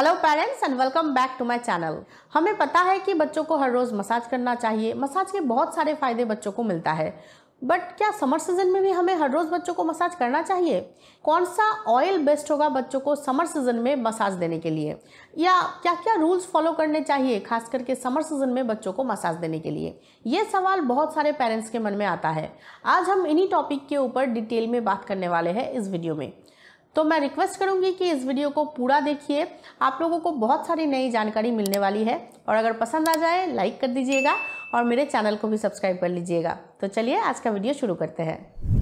hello parents and welcome back to my channel हमें पता है कि बच्चों को हर रोज़ मसाज करना चाहिए मसाज के बहुत सारे फ़ायदे बच्चों को मिलता है बट क्या समर सीजन में भी हमें हर रोज़ बच्चों को मसाज करना चाहिए कौन सा ऑयल बेस्ट होगा बच्चों को समर सीजन में मसाज देने के लिए या क्या क्या रूल्स फॉलो करने चाहिए खास करके समर सीजन में बच्चों को मसाज देने के लिए ये सवाल बहुत सारे पेरेंट्स के मन में आता है आज हम इन्हीं टॉपिक के ऊपर डिटेल में बात करने वाले हैं इस वीडियो में तो मैं रिक्वेस्ट करूंगी कि इस वीडियो को पूरा देखिए आप लोगों को बहुत सारी नई जानकारी मिलने वाली है और अगर पसंद आ जाए लाइक कर दीजिएगा और मेरे चैनल को भी सब्सक्राइब कर लीजिएगा तो चलिए आज का वीडियो शुरू करते हैं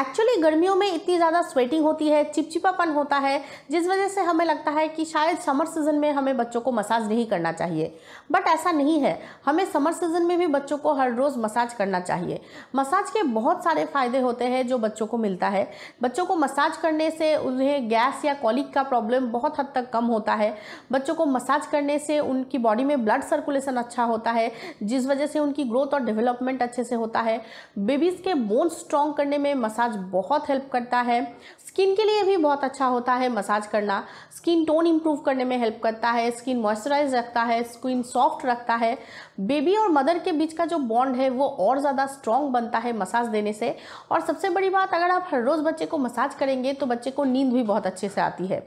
एक्चुअली गर्मियों में इतनी ज़्यादा स्वेटिंग होती है चिपचिपापन होता है जिस वजह से हमें लगता है कि शायद समर सीज़न में हमें बच्चों को मसाज नहीं करना चाहिए बट ऐसा नहीं है हमें समर सीज़न में भी बच्चों को हर रोज़ मसाज करना चाहिए मसाज के बहुत सारे फ़ायदे होते हैं जो बच्चों को मिलता है बच्चों को मसाज करने से उन्हें गैस या कॉलिक का प्रॉब्लम बहुत हद तक कम होता है बच्चों को मसाज करने से उनकी बॉडी में ब्लड सर्कुलेशन अच्छा होता है जिस वजह से उनकी ग्रोथ और डेवलपमेंट अच्छे से होता है बेबीज़ के बोन स्ट्रॉन्ग करने में मसाज मसाज बहुत हेल्प करता है स्किन के लिए भी बहुत अच्छा होता है मसाज करना स्किन टोन इम्प्रूव करने में हेल्प करता है स्किन मॉइस्चराइज रखता है स्किन सॉफ्ट रखता है बेबी और मदर के बीच का जो बॉन्ड है वो और ज़्यादा स्ट्रॉन्ग बनता है मसाज देने से और सबसे बड़ी बात अगर आप हर रोज़ बच्चे को मसाज करेंगे तो बच्चे को नींद भी बहुत अच्छे से आती है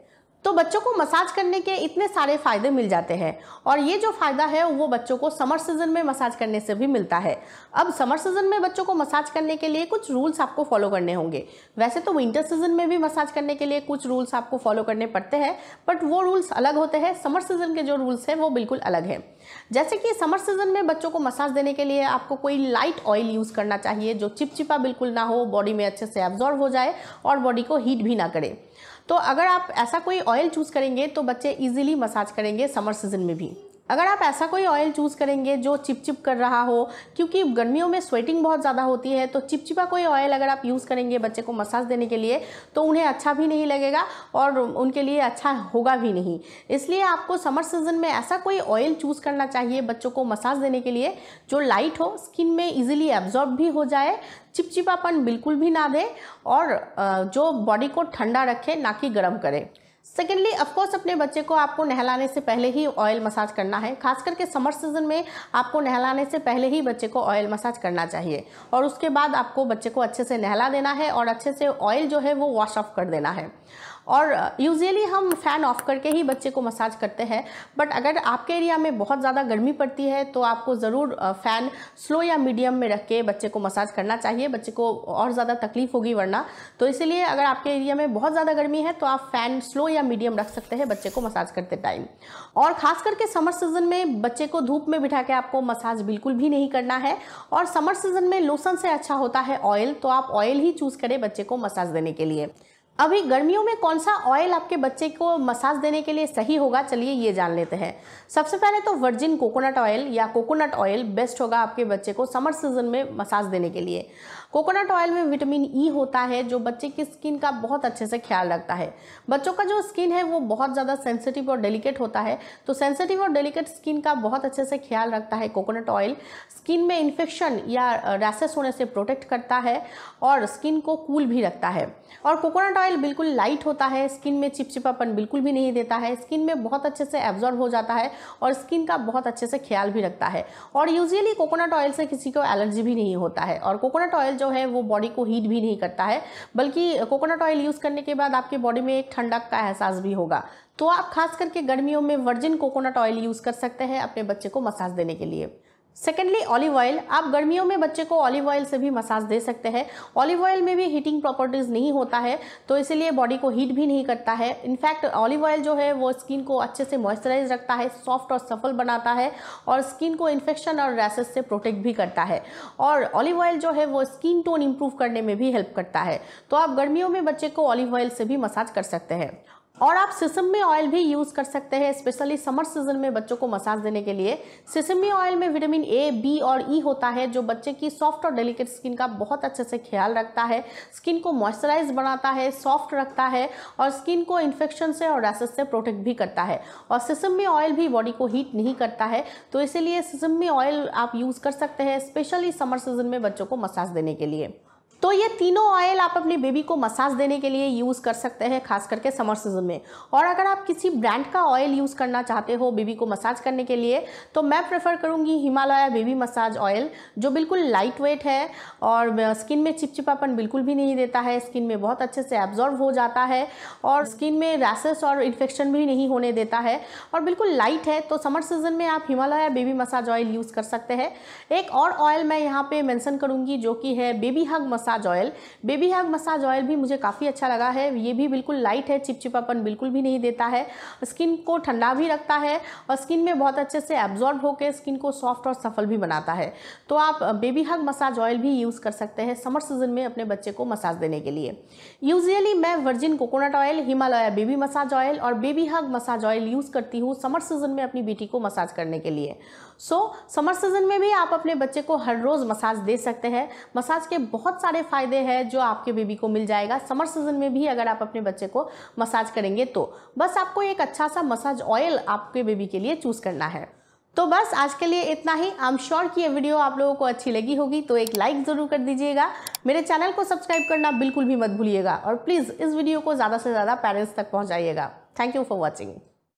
तो बच्चों को मसाज करने के इतने सारे फ़ायदे मिल जाते हैं और ये जो फ़ायदा है वो बच्चों को समर सीज़न में मसाज करने से भी मिलता है अब समर सीज़न में बच्चों को मसाज करने के लिए कुछ रूल्स आपको फॉलो करने होंगे वैसे तो विंटर सीज़न में भी मसाज करने के लिए कुछ रूल्स आपको फॉलो करने पड़ते हैं बट वो रूल्स अलग होते हैं समर सीज़न के जो रूल्स हैं वो बिल्कुल अलग हैं जैसे कि समर सीज़न में बच्चों को मसाज देने के लिए आपको कोई लाइट ऑयल यूज़ करना चाहिए जो चिपचिपा बिल्कुल ना हो बॉडी में अच्छे से एब्जॉर्व हो जाए और बॉडी को हीट भी ना करे तो अगर आप ऐसा कोई ऑयल चूज़ करेंगे तो बच्चे ईजिली मसाज करेंगे समर सीजन में भी अगर आप ऐसा कोई ऑयल चूज़ करेंगे जो चिपचिप कर रहा हो क्योंकि गर्मियों में स्वेटिंग बहुत ज़्यादा होती है तो चिपचिपा कोई ऑयल अगर आप यूज़ करेंगे बच्चे को मसाज देने के लिए तो उन्हें अच्छा भी नहीं लगेगा और उनके लिए अच्छा होगा भी नहीं इसलिए आपको समर सीजन में ऐसा कोई ऑयल चूज़ करना चाहिए बच्चों को मसाज देने के लिए जो लाइट हो स्किन में ईजिली एब्जॉर्ब भी हो जाए चिपचिपापन बिल्कुल भी ना दे और जो बॉडी को ठंडा रखे ना कि गर्म करे सेकेंडली ऑफकोर्स अपने बच्चे को आपको नहलाने से पहले ही ऑयल मसाज करना है खास करके समर सीजन में आपको नहलाने से पहले ही बच्चे को ऑयल मसाज करना चाहिए और उसके बाद आपको बच्चे को अच्छे से नहला देना है और अच्छे से ऑयल जो है वो वॉश ऑफ कर देना है और यूजुअली हम फ़ैन ऑफ करके ही बच्चे को मसाज करते हैं बट अगर आपके एरिया में बहुत ज़्यादा गर्मी पड़ती है तो आपको ज़रूर फ़ैन स्लो या मीडियम में रख के बच्चे को मसाज करना चाहिए बच्चे को और ज़्यादा तकलीफ होगी वरना तो इसीलिए अगर आपके एरिया में बहुत ज़्यादा गर्मी है तो आप फ़ैन स्लो या मीडियम रख सकते हैं बच्चे को मसाज करते टाइम और ख़ास करके समर सीज़न में बच्चे को धूप में बिठा के आपको मसाज बिल्कुल भी नहीं करना है और समर सीज़न में लोसन से अच्छा होता है ऑयल तो आप ऑयल ही चूज़ करें बच्चे को मसाज देने के लिए अभी गर्मियों में कौन सा ऑयल आपके बच्चे को मसाज देने के लिए सही होगा चलिए ये जान लेते हैं सबसे पहले तो वर्जिन कोकोनट ऑयल या कोकोनट ऑयल बेस्ट होगा आपके बच्चे को समर सीजन में मसाज देने के लिए कोकोनट ऑयल में विटामिन ई e होता है जो बच्चे की स्किन का बहुत अच्छे से ख्याल रखता है बच्चों का जो स्किन है वो बहुत ज़्यादा सेंसिटिव और डेलिकेट होता है तो सेंसिटिव और डेलिकेट स्किन का बहुत अच्छे से ख्याल रखता है कोकोनट ऑयल स्किन में इन्फेक्शन या रैसेस होने से प्रोटेक्ट करता है और स्किन को कूल भी रखता है और कोकोनट ऑयल ऑयल बिल्कुल लाइट होता है स्किन में चिपचिपापन बिल्कुल भी नहीं देता है स्किन में बहुत अच्छे से एब्जॉर्ब हो जाता है और स्किन का बहुत अच्छे से ख्याल भी रखता है और यूजली कोकोनट ऑयल से किसी को एलर्जी भी नहीं होता है और कोकोनट ऑयल जो है वो बॉडी को हीट भी नहीं करता है बल्कि कोकोनट ऑयल यूज़ करने के बाद आपके बॉडी में एक ठंडक का एहसास भी होगा तो आप खास करके गर्मियों में वर्जिन कोकोनट ऑयल यूज़ कर सकते हैं अपने बच्चे को मसाज देने के लिए सेकेंडली ऑलिव ऑयल आप गर्मियों में बच्चे को ऑलिव ऑयल से भी मसाज दे सकते हैं ऑलिव ऑयल में भी हीटिंग प्रॉपर्टीज़ नहीं होता है तो इसीलिए बॉडी को हीट भी नहीं करता है इनफैक्ट ऑलिव ऑयल जो है वो स्किन को अच्छे से मॉइस्चराइज रखता है सॉफ्ट और सफल बनाता है और स्किन को इन्फेक्शन और रैसेस से प्रोटेक्ट भी करता है और ऑलिव ऑयल जो है वो स्किन टोन इम्प्रूव करने में भी हेल्प करता है तो आप गर्मियों में बच्चे को ऑलिव ऑयल से भी मसाज कर सकते हैं और आप में ऑयल भी यूज़ कर सकते हैं स्पेशली समर सीजन में बच्चों को मसाज देने के लिए में ऑयल में विटामिन ए बी और ई e होता है जो बच्चे की सॉफ्ट और डेलिकेट स्किन का बहुत अच्छे से ख्याल रखता है स्किन को मॉइस्चराइज बनाता है सॉफ्ट रखता है और स्किन को इन्फेक्शन से और रैसेस से प्रोटेक्ट भी करता है और में ऑयल भी बॉडी को हीट नहीं करता है तो इसीलिए में ऑयल आप यूज़ कर सकते हैं स्पेशली समर सीजन में बच्चों को मसाज देने के लिए तो ये तीनों ऑयल आप अपने बेबी को मसाज देने के लिए यूज़ कर सकते हैं खास करके समर सीजन में और अगर आप किसी ब्रांड का ऑयल यूज़ करना चाहते हो बेबी को मसाज करने के लिए तो मैं प्रेफर करूँगी हिमालय बेबी मसाज ऑयल जो बिल्कुल लाइट वेट है और स्किन में चिपचिपापन बिल्कुल भी नहीं देता है स्किन में बहुत अच्छे से एब्जॉर्व हो जाता है और स्किन में रैसेस और इन्फेक्शन भी नहीं होने देता है और बिल्कुल लाइट है तो समर सीजन में आप Himalaya baby massage oil use कर सकते हैं एक और ऑयल मैं यहाँ पर मैंसन करूँगी जो कि है baby hug massage massage oil baby have massage oil भी मुझे काफ़ी अच्छा लगा है ये भी बिल्कुल लाइट है चिपचिपापन बिल्कुल भी नहीं देता है स्किन को ठंडा भी रखता है और स्किन में बहुत अच्छे से एब्जॉर्ब होकर स्किन को सॉफ्ट और सफल भी बनाता है तो आप बेबी हग मसाज ऑयल भी यूज़ कर सकते हैं समर सीजन में अपने बच्चे को मसाज देने के लिए यूजली मैं virgin coconut oil Himalaya baby massage oil और baby hug massage oil use करती हूँ समर सीजन में अपनी बेटी को मसाज करने के लिए सो समर सीजन में भी आप अपने बच्चे को हर रोज़ मसाज दे सकते हैं मसाज के बहुत सारे फ़ायदे हैं जो आपके बेबी को मिल जाएगा समर सीजन में भी अगर आप अपने बच्चे को मसाज करेंगे तो बस आपको एक अच्छा सा मसाज ऑयल आपके बेबी के लिए चूज़ करना है तो बस आज के लिए इतना ही आई एम श्योर कि ये वीडियो आप लोगों को अच्छी लगी होगी तो एक लाइक ज़रूर कर दीजिएगा मेरे चैनल को सब्सक्राइब करना बिल्कुल भी मत भूलिएगा और प्लीज़ इस वीडियो को ज़्यादा से ज़्यादा पेरेंट्स तक पहुँचाइएगा थैंक यू फॉर वॉचिंग